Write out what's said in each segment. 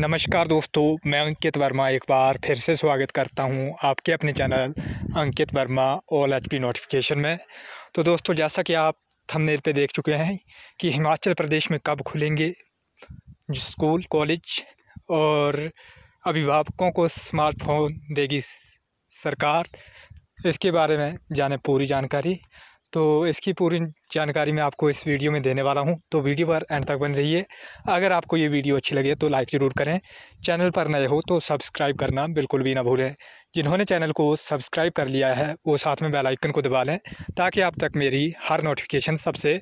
नमस्कार दोस्तों मैं अंकित वर्मा एक बार फिर से स्वागत करता हूं आपके अपने चैनल अंकित वर्मा ऑल एच पी नोटिफिकेशन में तो दोस्तों जैसा कि आप थंबनेल पे देख चुके हैं कि हिमाचल प्रदेश में कब खुलेंगे स्कूल कॉलेज और अभिभावकों को स्मार्टफोन देगी सरकार इसके बारे में जाने पूरी जानकारी तो इसकी पूरी जानकारी मैं आपको इस वीडियो में देने वाला हूं तो वीडियो पर एंड तक बन रहिए अगर आपको ये वीडियो अच्छी लगे तो लाइक ज़रूर करें चैनल पर नए हो तो सब्सक्राइब करना बिल्कुल भी ना भूलें जिन्होंने चैनल को सब्सक्राइब कर लिया है वो साथ में बेल आइकन को दबा लें ताकि आप तक मेरी हर नोटिफिकेशन सबसे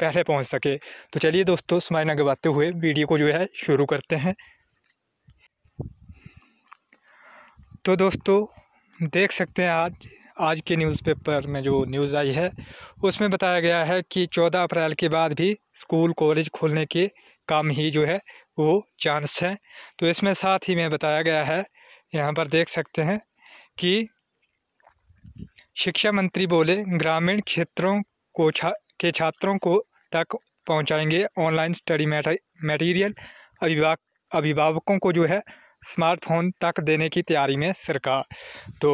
पहले पहुँच सके तो चलिए दोस्तों समय न गवाते हुए वीडियो को जो है शुरू करते हैं तो दोस्तों देख सकते हैं आज आज के न्यूज़पेपर में जो न्यूज़ आई है उसमें बताया गया है कि चौदह अप्रैल के बाद भी स्कूल कॉलेज खोलने के काम ही जो है वो चांस है तो इसमें साथ ही में बताया गया है यहाँ पर देख सकते हैं कि शिक्षा मंत्री बोले ग्रामीण क्षेत्रों को छा के छात्रों को तक पहुँचाएंगे ऑनलाइन स्टडी मटेरियल अभिभावक अभिभावकों को जो है स्मार्टफोन तक देने की तैयारी में सरकार तो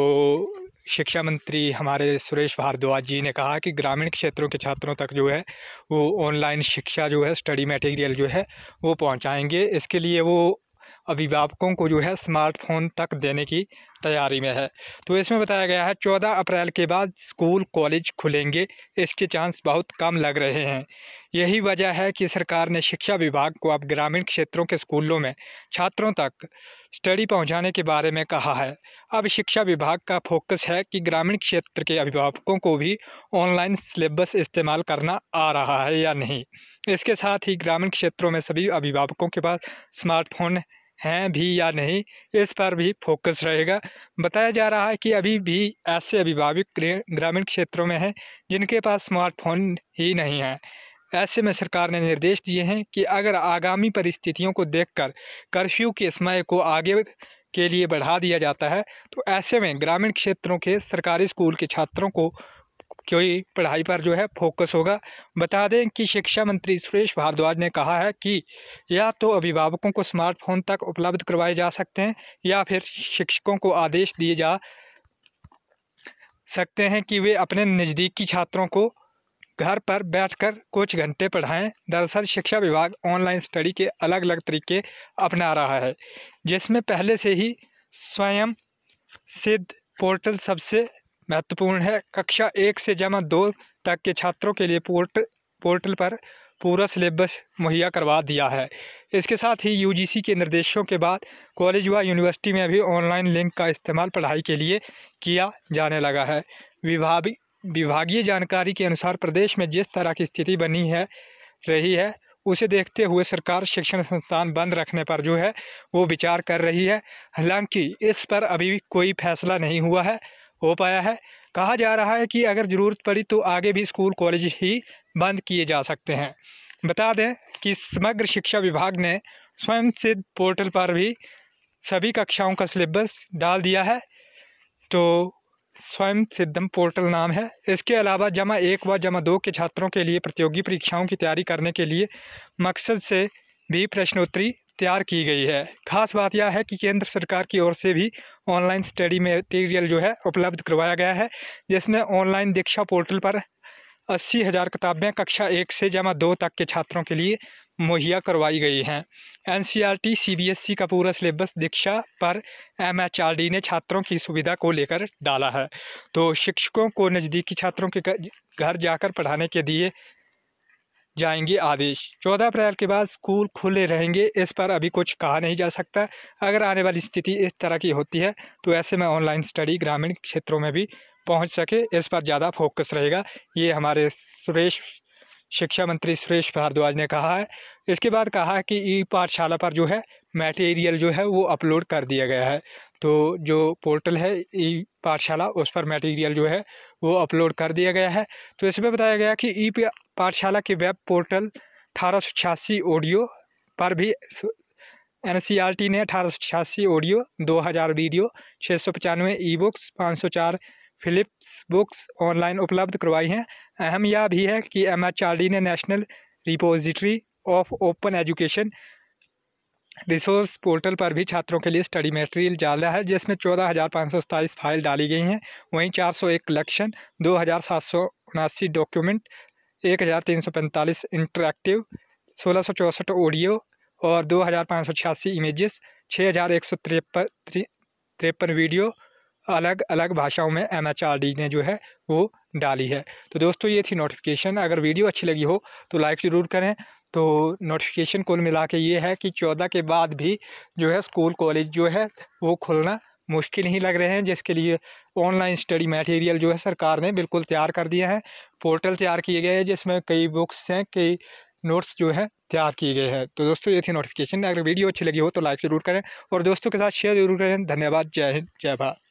शिक्षा मंत्री हमारे सुरेश भारद्वाज जी ने कहा कि ग्रामीण क्षेत्रों के छात्रों तक जो है वो ऑनलाइन शिक्षा जो है स्टडी मटेरियल जो है वो पहुंचाएंगे इसके लिए वो अभिभावकों को जो है स्मार्टफोन तक देने की तैयारी में है तो इसमें बताया गया है चौदह अप्रैल के बाद स्कूल कॉलेज खुलेंगे इसके चांस बहुत कम लग रहे हैं यही वजह है कि सरकार ने शिक्षा विभाग को अब ग्रामीण क्षेत्रों के स्कूलों में छात्रों तक स्टडी पहुंचाने के बारे में कहा है अब शिक्षा विभाग का फोकस है कि ग्रामीण क्षेत्र के अभिभावकों को भी ऑनलाइन सिलेबस इस्तेमाल करना आ रहा है या नहीं इसके साथ ही ग्रामीण क्षेत्रों में सभी अभिभावकों के पास स्मार्टफोन हैं भी या नहीं इस पर भी फोकस रहेगा बताया जा रहा है कि अभी भी ऐसे अभिभावक ग्रामीण क्षेत्रों में हैं जिनके पास स्मार्टफोन ही नहीं है ऐसे में सरकार ने निर्देश दिए हैं कि अगर आगामी परिस्थितियों को देखकर कर्फ्यू के समय को आगे के लिए बढ़ा दिया जाता है तो ऐसे में ग्रामीण क्षेत्रों के सरकारी स्कूल के छात्रों को की पढ़ाई पर जो है फोकस होगा बता दें कि शिक्षा मंत्री सुरेश भारद्वाज ने कहा है कि या तो अभिभावकों को स्मार्टफोन तक उपलब्ध करवाए जा सकते हैं या फिर शिक्षकों को आदेश दिए जा सकते हैं कि वे अपने नज़दीकी छात्रों को घर पर बैठकर कुछ घंटे पढ़ाएं दरअसल शिक्षा विभाग ऑनलाइन स्टडी के अलग अलग तरीके अपना रहा है जिसमें पहले से ही स्वयं सिद्ध पोर्टल सबसे महत्वपूर्ण है कक्षा एक से जमा दो तक के छात्रों के लिए पोर्ट पोर्टल पर पूरा सिलेबस मुहैया करवा दिया है इसके साथ ही यूजीसी के निर्देशों के बाद कॉलेज व यूनिवर्सिटी में भी ऑनलाइन लिंक का इस्तेमाल पढ़ाई के लिए किया जाने लगा है विभागी विभागीय जानकारी के अनुसार प्रदेश में जिस तरह की स्थिति बनी है रही है उसे देखते हुए सरकार शिक्षण संस्थान बंद रखने पर जो है वो विचार कर रही है हालांकि इस पर अभी कोई फैसला नहीं हुआ है हो पाया है कहा जा रहा है कि अगर ज़रूरत पड़ी तो आगे भी स्कूल कॉलेज ही बंद किए जा सकते हैं बता दें कि समग्र शिक्षा विभाग ने स्वयं सिद्ध पोर्टल पर भी सभी कक्षाओं का सिलेबस डाल दिया है तो स्वयं सिद्धम पोर्टल नाम है इसके अलावा जमा एक व जमा दो के छात्रों के लिए प्रतियोगी परीक्षाओं की तैयारी करने के लिए मकसद से भी प्रश्नोत्तरी तैयार की गई है खास बात यह है कि केंद्र सरकार की ओर से भी ऑनलाइन स्टडी मटेरियल जो है उपलब्ध करवाया गया है जिसमें ऑनलाइन दीक्षा पोर्टल पर अस्सी हज़ार किताबें कक्षा एक से जमा दो तक के छात्रों के लिए मुहैया करवाई गई हैं एन सी का पूरा सिलेबस दीक्षा पर एम ने छात्रों की सुविधा को लेकर डाला है तो शिक्षकों को नज़दीकी छात्रों के घर जाकर पढ़ाने के लिए जाएंगे आदेश 14 अप्रैल के बाद स्कूल खुले रहेंगे इस पर अभी कुछ कहा नहीं जा सकता अगर आने वाली स्थिति इस तरह की होती है तो ऐसे में ऑनलाइन स्टडी ग्रामीण क्षेत्रों में भी पहुंच सके इस पर ज़्यादा फोकस रहेगा ये हमारे सुरेश शिक्षा मंत्री सुरेश भारद्वाज ने कहा है इसके बाद कहा कि ई पाठशाला पर जो है मटेरियल जो है वो अपलोड कर दिया गया है तो जो पोर्टल है ई पाठशाला उस पर मटेरियल जो है वो अपलोड कर दिया गया है तो इसमें बताया गया कि ई पाठशाला के वेब पोर्टल अठारह ऑडियो पर भी टी e ने अठारह ऑडियो 2000 वीडियो छः सौ पचानवे ई बुक्स पाँच सौ चार फिलिप्स बुक्स ऑनलाइन उपलब्ध करवाई हैं अहम यह भी है कि डी ने national repository of open education resource portal पर भी छात्रों के लिए स्टडी मटेरियल रहा है जिसमें चौदह हज़ार पाँच सौ सत्ताईस फाइल डाली गई हैं वहीं चार सौ एक कलेक्शन दो हज़ार सात सौ उनासी डॉक्यूमेंट एक हज़ार तीन सौ पैंतालीस इंटरेक्टिव सोलह सौ चौंसठ ऑडियो और दो हज़ार पाँच सौ छियासी इमेजेस छः हज़ार एक सौ तिरपन तिरपन वीडियो अलग अलग भाषाओं में एम एच आर डी ने जो है वो डाली है तो दोस्तों ये थी नोटिफिकेशन अगर वीडियो अच्छी लगी हो तो लाइक ज़रूर करें तो नोटिफिकेशन कुल मिला के ये है कि चौदह के बाद भी जो है स्कूल कॉलेज जो है वो खुलना मुश्किल ही लग रहे हैं जिसके लिए ऑनलाइन स्टडी मटेरियल जो है सरकार ने बिल्कुल तैयार कर दिया है पोर्टल तैयार किए गए हैं जिसमें कई बुक्स हैं कई नोट्स जो है तैयार किए गए हैं तो दोस्तों ये थी नोटिफिकेशन अगर वीडियो अच्छी लगी हो तो लाइक ज़रूर करें और दोस्तों के साथ शेयर ज़रूर करें धन्यवाद जय हिंद जय भारत